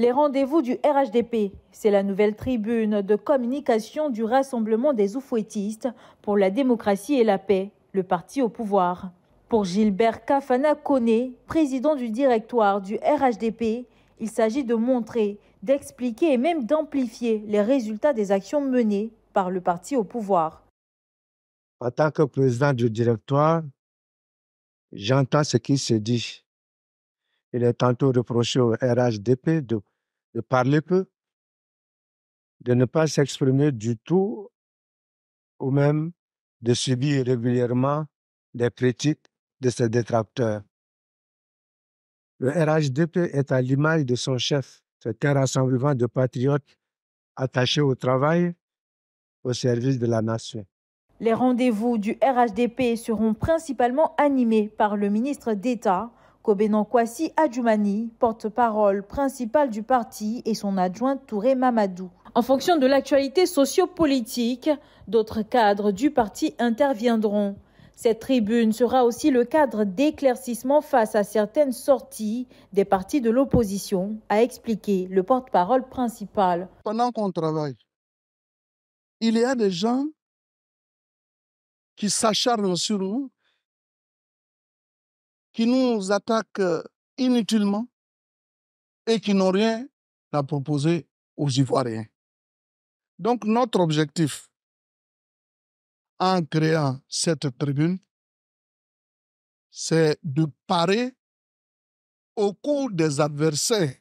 Les rendez-vous du RHDP, c'est la nouvelle tribune de communication du Rassemblement des Oufouettistes pour la démocratie et la paix, le parti au pouvoir. Pour Gilbert Kafana Kone, président du directoire du RHDP, il s'agit de montrer, d'expliquer et même d'amplifier les résultats des actions menées par le parti au pouvoir. En tant que président du directoire, j'entends ce qui se dit. Il est tantôt reproché au RHDP de de parler peu, de ne pas s'exprimer du tout ou même de subir régulièrement des critiques de ses détracteurs. Le RHDP est à l'image de son chef. C'est un rassemblement de patriotes attachés au travail, au service de la nation. Les rendez-vous du RHDP seront principalement animés par le ministre d'État, Kobenan Kwasi Adjumani, porte-parole principale du parti, et son adjoint Touré Mamadou. En fonction de l'actualité sociopolitique, d'autres cadres du parti interviendront. Cette tribune sera aussi le cadre d'éclaircissement face à certaines sorties des partis de l'opposition, a expliqué le porte-parole principal. Pendant qu'on travaille, il y a des gens qui s'acharnent sur nous, qui nous attaquent euh, inutilement et qui n'ont rien à proposer aux Ivoiriens. Donc notre objectif en créant cette tribune, c'est de parer au cours des adversaires.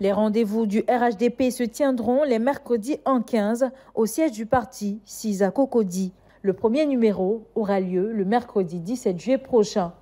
Les rendez-vous du RHDP se tiendront les mercredis en 15 au siège du parti, Sisa Cocody. Le premier numéro aura lieu le mercredi 17 juillet prochain.